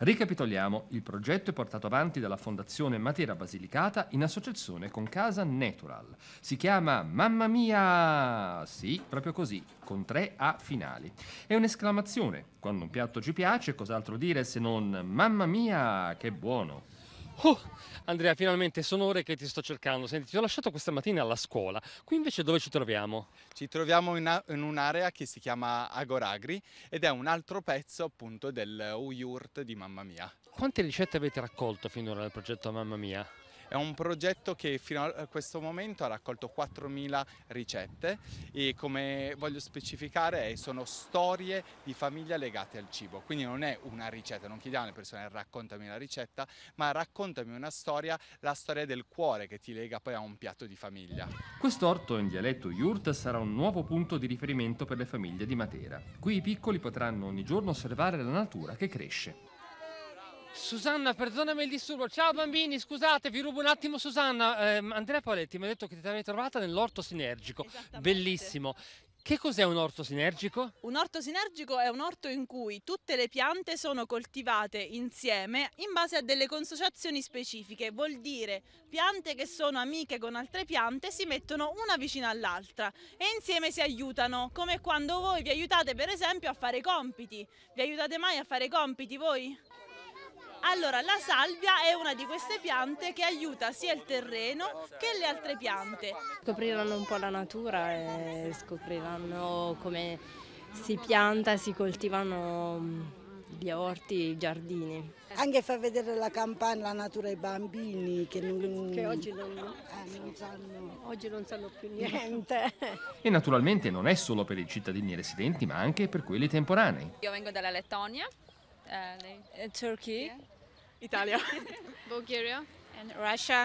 Ricapitoliamo, il progetto è portato avanti dalla Fondazione Matera Basilicata in associazione con Casa Natural. Si chiama Mamma Mia! Sì, proprio così, con tre A finali. È un'esclamazione. Quando un piatto ci piace, cos'altro dire se non Mamma Mia, che buono! Oh, Andrea, finalmente sono ore che ti sto cercando. Senti, ti ho lasciato questa mattina alla scuola. Qui invece dove ci troviamo? Ci troviamo in, in un'area che si chiama Agoragri ed è un altro pezzo appunto del U-Yurt di Mamma Mia. Quante ricette avete raccolto finora nel progetto Mamma Mia? È un progetto che fino a questo momento ha raccolto 4.000 ricette e come voglio specificare sono storie di famiglia legate al cibo, quindi non è una ricetta, non chiediamo alle persone raccontami la ricetta, ma raccontami una storia, la storia del cuore che ti lega poi a un piatto di famiglia. Quest'orto in dialetto yurt sarà un nuovo punto di riferimento per le famiglie di Matera. Qui i piccoli potranno ogni giorno osservare la natura che cresce. Susanna, perdonami il disturbo. Ciao bambini, scusate, vi rubo un attimo Susanna. Eh, Andrea Paletti mi ha detto che ti avevi trovata nell'orto sinergico. Bellissimo. Che cos'è un orto sinergico? Un orto sinergico è un orto in cui tutte le piante sono coltivate insieme in base a delle consociazioni specifiche, vuol dire piante che sono amiche con altre piante si mettono una vicino all'altra e insieme si aiutano, come quando voi vi aiutate per esempio a fare compiti. Vi aiutate mai a fare compiti voi? Allora, la salvia è una di queste piante che aiuta sia il terreno che le altre piante. Scopriranno un po' la natura e scopriranno come si pianta, si coltivano mm, gli orti, i giardini. Anche far vedere la campagna, la natura ai bambini che, non, che oggi, non, eh, non sanno, oggi, non, sanno, più niente. E naturalmente non è solo per i cittadini residenti ma anche per quelli temporanei. Io vengo dalla Lettonia uh, Turkey, Italia, Bulgaria, and Russia.